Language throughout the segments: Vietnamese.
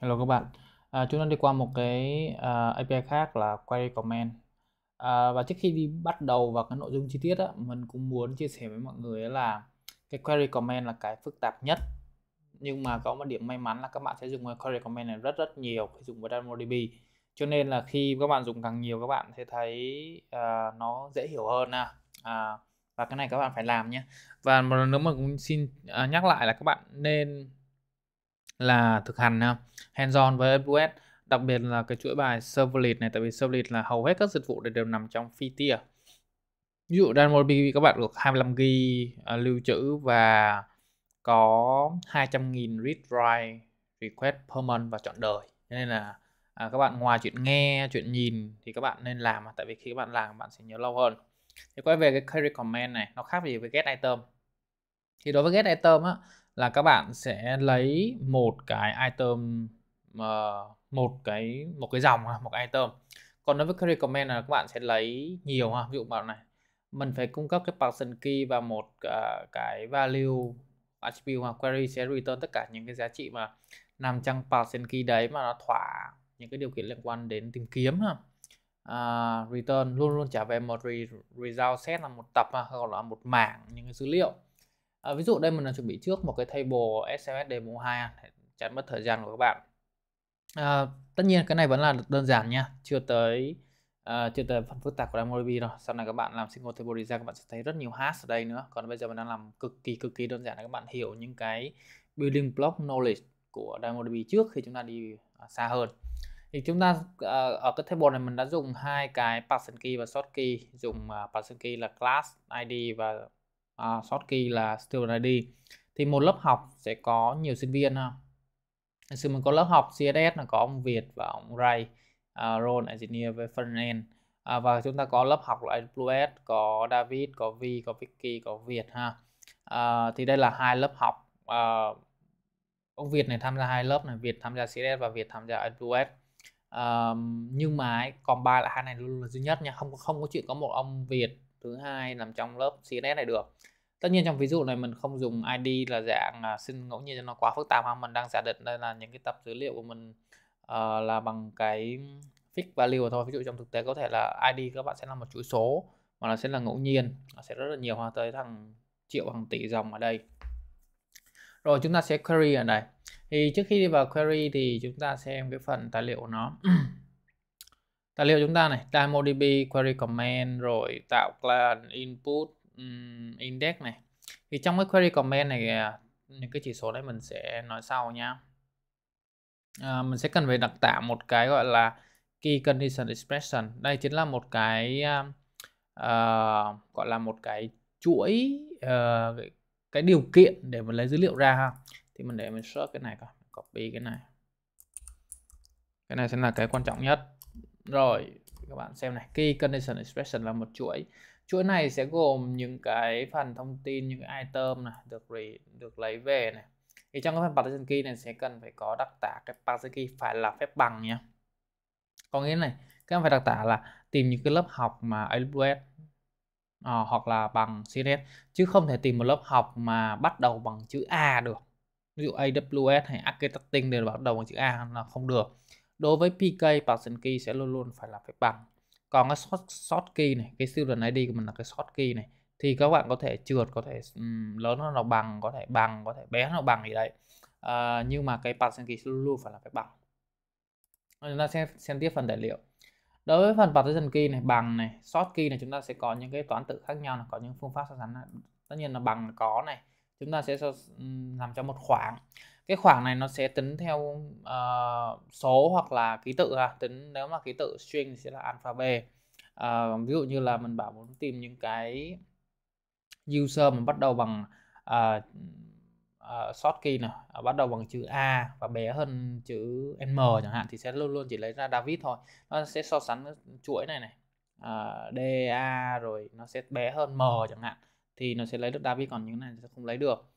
Hello các bạn, à, chúng ta đi qua một cái uh, à, API khác là Query Comment à, và trước khi đi bắt đầu vào cái nội dung chi tiết á, mình cũng muốn chia sẻ với mọi người là cái Query Comment là cái phức tạp nhất nhưng mà có một điểm may mắn là các bạn sẽ dùng cái Query Comment này rất rất nhiều khi dùng với DynamoDB cho nên là khi các bạn dùng càng nhiều các bạn sẽ thấy uh, nó dễ hiểu hơn à. À, và cái này các bạn phải làm nhé và một lần nữa mình cũng xin uh, nhắc lại là các bạn nên là thực hành ha, hands on với AWS đặc biệt là cái chuỗi bài serverless này tại vì serverless là hầu hết các dịch vụ đều nằm trong phi tier ví dụ DynamoDB các bạn được 25 GB uh, lưu trữ và có 200.000 read write request per month và chọn đời nên là à, các bạn ngoài chuyện nghe chuyện nhìn thì các bạn nên làm tại vì khi các bạn làm bạn sẽ nhớ lâu hơn thì quay về cái query comment này nó khác gì với get item thì đối với get item á là các bạn sẽ lấy một cái item ờ, một cái một cái dòng một cái item còn đối với query comment là các bạn sẽ lấy nhiều ha ví dụ bảo này mình phải cung cấp cái person key và một uh, cái value attribute hoặc query sẽ return tất cả những cái giá trị mà nằm trong person key đấy mà nó thỏa những cái điều kiện liên quan đến tìm kiếm ha. Uh, return luôn luôn trả về một result set là một tập ha, hoặc là một mảng những cái dữ liệu à, ví dụ đây mình đã chuẩn bị trước một cái table SMS demo 2 để mất thời gian của các bạn à, tất nhiên cái này vẫn là đơn giản nha chưa tới uh, chưa tới phần phức tạp của MongoDB rồi sau này các bạn làm single table design các bạn sẽ thấy rất nhiều hash ở đây nữa còn bây giờ mình đang làm cực kỳ cực kỳ đơn giản để các bạn hiểu những cái building block knowledge của MongoDB trước khi chúng ta đi xa hơn thì chúng ta uh, ở cái table này mình đã dùng hai cái person key và short key dùng uh, person key là class id và à, short key là student ID thì một lớp học sẽ có nhiều sinh viên ha thực sự mình có lớp học CSS là có ông Việt và ông Ray uh, Ron Engineer với Fernand à, và chúng ta có lớp học là Blues có David có Vi có Vicky có Việt ha à, thì đây là hai lớp học à, ông Việt này tham gia hai lớp này Việt tham gia CSS và Việt tham gia Blues à, nhưng mà ấy, combine là hai này luôn là duy nhất nha không không có chuyện có một ông Việt thứ hai nằm trong lớp CSS này được tất nhiên trong ví dụ này mình không dùng ID là dạng à, xin ngẫu nhiên cho nó quá phức tạp ha mình đang giả định đây là những cái tập dữ liệu của mình à, là bằng cái fixed value thôi ví dụ trong thực tế có thể là ID các bạn sẽ là một chuỗi số mà nó sẽ là ngẫu nhiên nó sẽ rất là nhiều hoa tới thằng triệu hàng tỷ dòng ở đây rồi chúng ta sẽ query ở này thì trước khi đi vào query thì chúng ta xem cái phần tài liệu của nó tài liệu chúng ta này DynamoDB query command rồi tạo class input index này thì trong cái query comment này à, những cái chỉ số đấy mình sẽ nói sau nha. à, mình sẽ cần phải đặt tả một cái gọi là key condition expression đây chính là một cái uh, gọi là một cái chuỗi uh, cái điều kiện để mình lấy dữ liệu ra ha thì mình để mình search cái này coi copy cái này cái này sẽ là cái quan trọng nhất rồi các bạn xem này key condition expression là một chuỗi chuỗi này sẽ gồm những cái phần thông tin những cái item này được được lấy về này thì trong cái phần partition key này sẽ cần phải có đặc tả cái partition key phải là phép bằng nhé có nghĩa này các em phải đặc tả là tìm những cái lớp học mà AWS à, ờ, hoặc là bằng CSS chứ không thể tìm một lớp học mà bắt đầu bằng chữ A được ví dụ AWS hay Architecting đều bắt đầu bằng chữ A là không được đối với PK partition key sẽ luôn luôn phải là phép bằng còn cái short, short key này cái student id của mình là cái short key này thì các bạn có thể trượt có thể um, lớn nó bằng có thể bằng có thể bé nó bằng gì đấy à, nhưng mà cái percent key luôn luôn phải là cái bằng chúng ta sẽ xem tiếp phần tài liệu đối với phần partition key này bằng này short key này chúng ta sẽ có những cái toán tự khác nhau này có những phương pháp so sánh này. tất nhiên là bằng có này chúng ta sẽ so, làm cho một khoảng cái khoảng này nó sẽ tính theo uh, số hoặc là ký tự ha tính nếu mà ký tự string thì sẽ là alphabet uh, ờ, ví dụ như là mình bảo muốn tìm những cái user mà bắt đầu bằng uh, uh, short key này bắt đầu bằng chữ A và bé hơn chữ M chẳng hạn thì sẽ luôn luôn chỉ lấy ra David thôi nó sẽ so sánh chuỗi này này uh, DA rồi nó sẽ bé hơn M chẳng hạn thì nó sẽ lấy được David còn những này sẽ không lấy được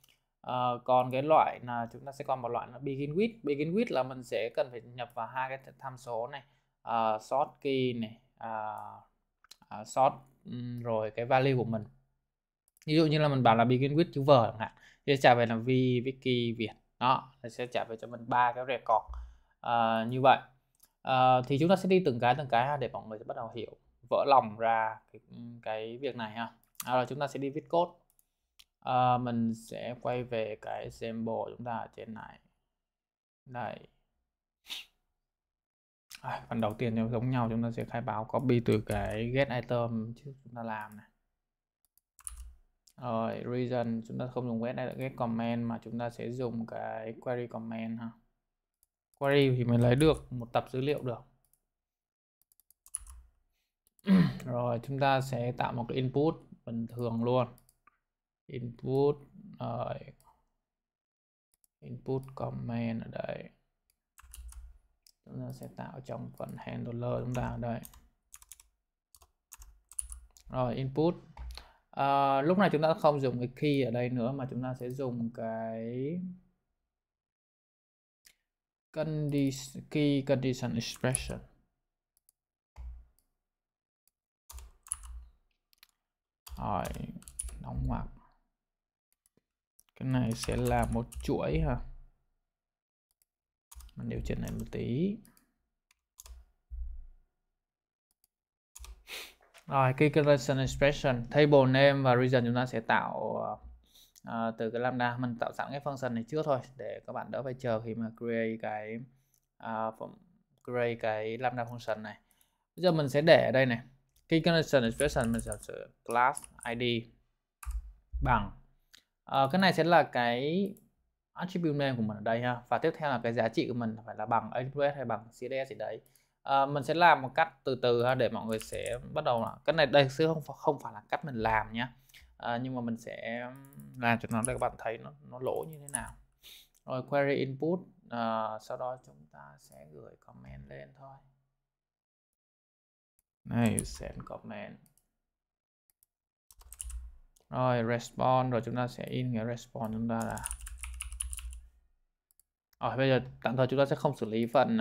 Uh, còn cái loại là chúng ta sẽ còn một loại là begin with begin with là mình sẽ cần phải nhập vào hai cái tham số này uh, sort key này uh, uh, sort rồi cái value của mình ví dụ như là mình bảo là begin with chữ v chẳng hạn thì sẽ trả về là vi wiki việt đó nó sẽ trả về cho mình ba cái record uh, như vậy uh, thì chúng ta sẽ đi từng cái từng cái ha, để mọi người sẽ bắt đầu hiểu vỡ lòng ra cái, cái việc này ha à, rồi chúng ta sẽ đi viết code à, mình sẽ quay về cái sample chúng ta ở trên này đây à, phần đầu tiên nếu giống nhau chúng ta sẽ khai báo copy từ cái get item trước chúng ta làm này rồi reason chúng ta không dùng get get comment mà chúng ta sẽ dùng cái query comment ha query thì mình lấy được một tập dữ liệu được rồi chúng ta sẽ tạo một cái input bình thường luôn input rồi input comment ở đây chúng ta sẽ tạo trong phần handler chúng ta ở đây rồi input à, lúc này chúng ta không dùng cái key ở đây nữa mà chúng ta sẽ dùng cái condition, key condition expression rồi đóng ngoặc cái này sẽ là một chuỗi ha mình điều chỉnh này một tí rồi key collection expression table name và region chúng ta sẽ tạo uh, từ cái lambda mình tạo sẵn cái function này trước thôi để các bạn đỡ phải chờ khi mà create cái uh, create cái lambda function này bây giờ mình sẽ để ở đây này key collection expression mình sẽ sử class id bằng Ờ, cái này sẽ là cái attribute name của mình ở đây ha và tiếp theo là cái giá trị của mình phải là bằng AWS hay bằng CDS gì đấy à, mình sẽ làm một cách từ từ ha, để mọi người sẽ bắt đầu là cái này đây sẽ không không phải là cách mình làm nhá à, ờ, nhưng mà mình sẽ làm cho nó để các bạn thấy nó nó lỗ như thế nào rồi query input à, sau đó chúng ta sẽ gửi comment lên thôi này send comment rồi response rồi chúng ta sẽ in cái response chúng ta là rồi bây giờ tạm thời chúng ta sẽ không xử lý phần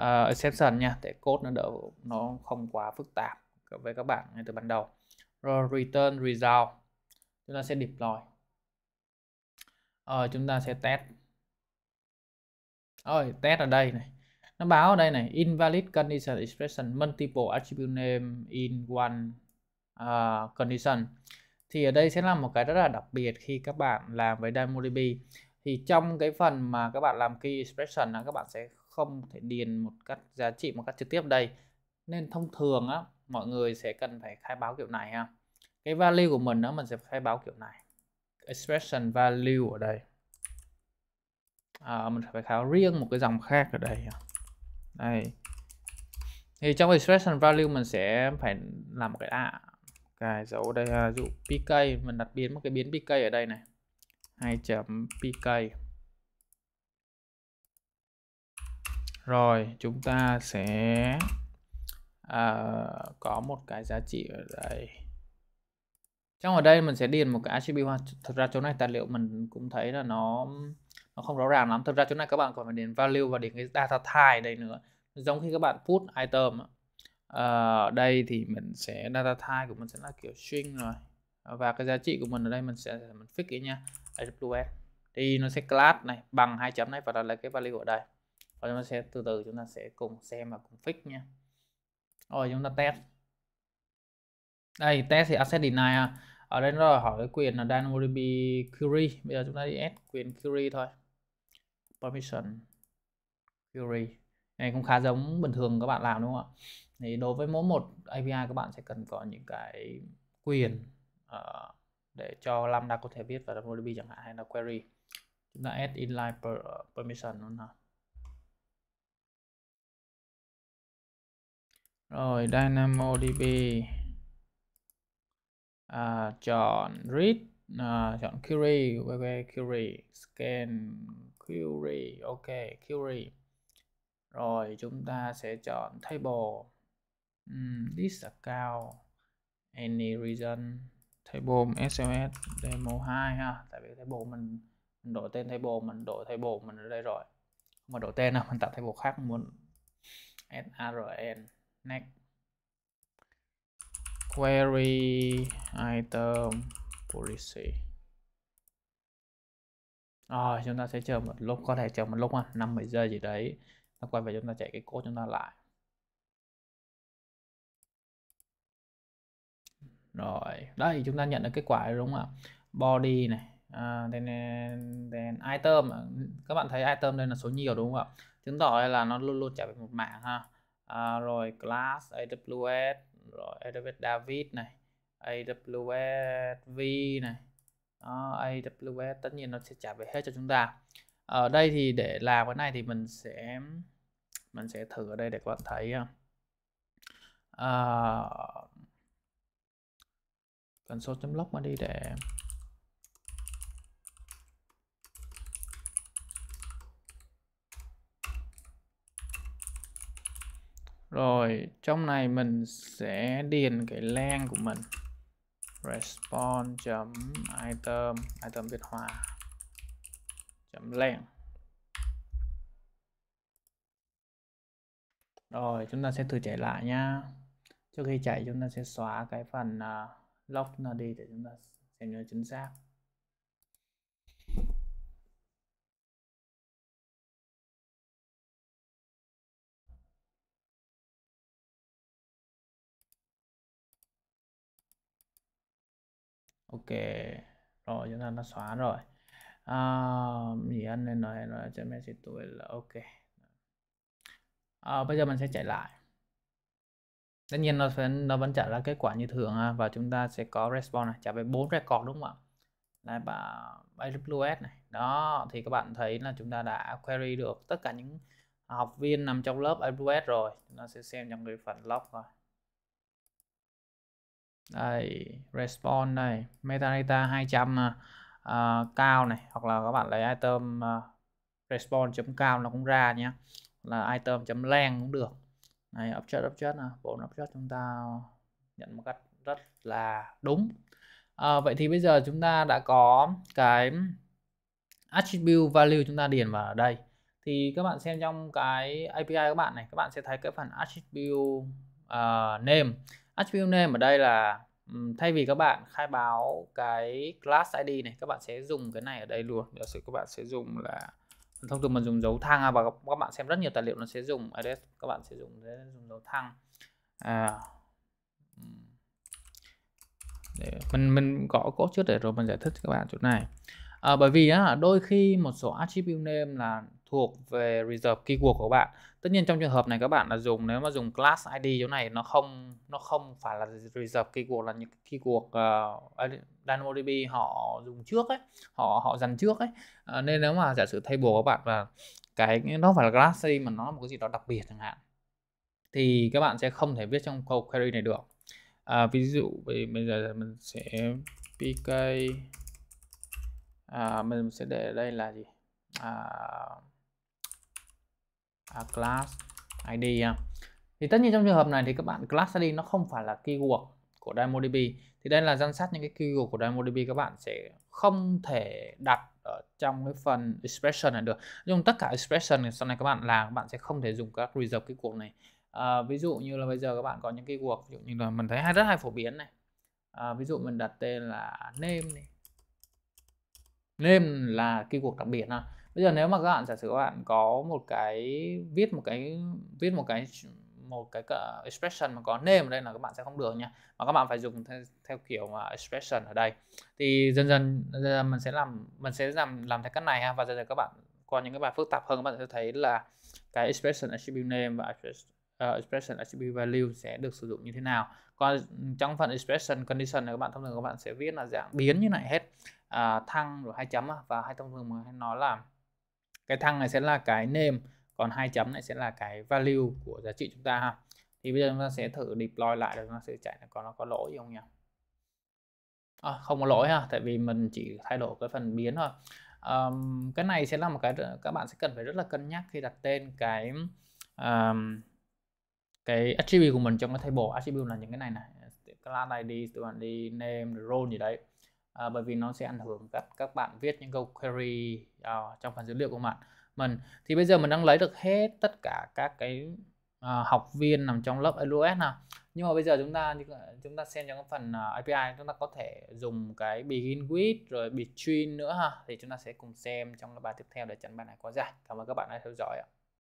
uh, exception nha để code nó đỡ nó không quá phức tạp với các bạn ngay từ ban đầu rồi return result chúng ta sẽ deploy rồi chúng ta sẽ test rồi test ở đây này nó báo ở đây này invalid condition expression multiple attribute name in one uh, condition thì ở đây sẽ là một cái rất là đặc biệt khi các bạn làm với DynamoDB thì trong cái phần mà các bạn làm key expression là các bạn sẽ không thể điền một cách giá trị một cách trực tiếp đây nên thông thường á mọi người sẽ cần phải khai báo kiểu này ha cái value của mình đó mình sẽ khai báo kiểu này expression value ở đây à, mình phải khảo riêng một cái dòng khác ở đây đây thì trong expression value mình sẽ phải làm một cái ạ cài dấu đây à, dụ pk mình đặt biến một cái biến pk ở đây này 2 chấm pk rồi chúng ta sẽ à, có một cái giá trị ở đây trong ở đây mình sẽ điền một cái attribute thực ra chỗ này tài liệu mình cũng thấy là nó nó không rõ ràng lắm thực ra chỗ này các bạn còn phải điền value và điền cái data type đây nữa giống khi các bạn put item ở ờ, đây thì mình sẽ data type của mình sẽ là kiểu string rồi và cái giá trị của mình ở đây mình sẽ mình fix cái nha AWS thì nó sẽ class này bằng hai chấm này và đó là cái value ở đây và chúng ta sẽ từ từ chúng ta sẽ cùng xem và cùng fix nha rồi chúng ta test đây test thì asset deny à. ở đây nó hỏi cái quyền là DynamoDB query bây giờ chúng ta đi add quyền query thôi permission query này cũng khá giống bình thường các bạn làm đúng không ạ thì đối với mỗi một API các bạn sẽ cần có những cái quyền uh, để cho Lambda có thể viết vào MongoDB chẳng hạn hay là query chúng ta add inline per, uh, permission luôn ha rồi DynamoDB à, chọn read à, chọn query web query scan query ok query rồi chúng ta sẽ chọn table um, this account any reason table sms demo 2 ha tại vì table mình mình đổi tên table mình đổi table mình ở đây rồi không mà đổi tên nào mình tạo table khác muốn srn next query item policy rồi ờ, chúng ta sẽ chờ một lúc có thể chờ một lúc ha, 50 giây gì đấy nó quay về chúng ta chạy cái code chúng ta lại rồi đây chúng ta nhận được kết quả rồi đúng không ạ body này à, then, then item các bạn thấy item đây là số nhiều đúng không ạ chứng tỏ là nó luôn luôn trả về một mạng ha à, rồi class aws rồi aws david này aws v này đó, aws tất nhiên nó sẽ trả về hết cho chúng ta ở đây thì để làm cái này thì mình sẽ mình sẽ thử ở đây để các bạn thấy à, console.log mà đi để Rồi, trong này mình sẽ điền cái len của mình. response.item item Việt Hòa chấm len. Rồi, chúng ta sẽ thử chạy lại nha. Trước khi chạy chúng ta sẽ xóa cái phần uh, lock nó đi để chúng ta xem cho chính xác ok rồi chúng ta đã xóa rồi à, gì anh nên nói nói cho message tuổi là ok à, bây giờ mình sẽ chạy lại tất nhiên nó vẫn nó vẫn trả ra kết quả như thường ha. và chúng ta sẽ có response này trả về bốn record đúng không ạ là AWS này đó thì các bạn thấy là chúng ta đã query được tất cả những học viên nằm trong lớp AWS rồi nó sẽ xem trong cái phần log rồi đây response này metadata 200 uh, à, à, cao này hoặc là các bạn lấy item uh, response chấm cao nó cũng ra nhé là item chấm len cũng được này object object nào bộ object chúng ta nhận một cách rất là đúng à, vậy thì bây giờ chúng ta đã có cái attribute value chúng ta điền vào đây thì các bạn xem trong cái API các bạn này các bạn sẽ thấy cái phần attribute uh, name attribute name ở đây là thay vì các bạn khai báo cái class ID này các bạn sẽ dùng cái này ở đây luôn giả sử các bạn sẽ dùng là thông thường mình dùng dấu thang à, và các bạn xem rất nhiều tài liệu nó sẽ dùng ở đây các bạn sẽ dùng dùng dấu thang à, để mình mình có cốt trước để rồi mình giải thích cho các bạn chỗ này à, bởi vì á, đôi khi một số attribute name là thuộc về reserve keyword của các bạn tất nhiên trong trường hợp này các bạn là dùng nếu mà dùng class id chỗ này nó không nó không phải là reserve keyword là những keyword ờ, uh, DynamoDB họ dùng trước ấy họ họ dàn trước ấy à, nên nếu mà giả sử thay table các bạn và cái nó phải là class id mà nó là một cái gì đó đặc biệt chẳng hạn thì các bạn sẽ không thể viết trong câu query này được à, ví dụ bây giờ mình sẽ pk à, mình sẽ để đây là gì à, À, class id ha. thì tất nhiên trong trường hợp này thì các bạn class id nó không phải là keyword của DynamoDB thì đây là danh sách những cái keyword của DynamoDB các bạn sẽ không thể đặt ở trong cái phần expression này được dùng tất cả expression này sau này các bạn làm các bạn sẽ không thể dùng các reserve keyword này à, ví dụ như là bây giờ các bạn có những keyword ví dụ như là mình thấy hay rất hay phổ biến này à, ví dụ mình đặt tên là name này name là keyword đặc biệt nào bây giờ nếu mà các bạn giả sử các bạn có một cái viết một cái viết một cái một cái expression mà có name ở đây là các bạn sẽ không được nha mà các bạn phải dùng theo, theo kiểu mà expression ở đây thì dần dần, dần dần mình sẽ làm mình sẽ làm làm theo cách này ha và dần dần các bạn qua những cái bài phức tạp hơn các bạn sẽ thấy là cái expression attribute name và uh, expression attribute value sẽ được sử dụng như thế nào còn trong phần expression condition này các bạn thông thường các bạn sẽ viết là dạng biến như này hết uh, thăng rồi hai chấm và hai thông thường mà nó làm cái thăng này sẽ là cái name còn hai chấm này sẽ là cái value của giá trị chúng ta ha thì bây giờ chúng ta sẽ thử deploy lại rồi nó sẽ chạy là có nó có lỗi không nhỉ à, không có lỗi ha tại vì mình chỉ thay đổi cái phần biến thôi um, cái này sẽ là một cái các bạn sẽ cần phải rất là cân nhắc khi đặt tên cái um, cái attribute của mình trong cái table attribute là những cái này này class ID tụi bạn đi name role gì đấy à, bởi vì nó sẽ ảnh hưởng các các bạn viết những câu query à, trong phần dữ liệu của bạn mình thì bây giờ mình đang lấy được hết tất cả các cái à, học viên nằm trong lớp AWS nào nhưng mà bây giờ chúng ta chúng ta xem trong phần à, API chúng ta có thể dùng cái begin with rồi between nữa ha thì chúng ta sẽ cùng xem trong cái bài tiếp theo để tránh bài này quá dài cảm ơn các bạn đã theo dõi ạ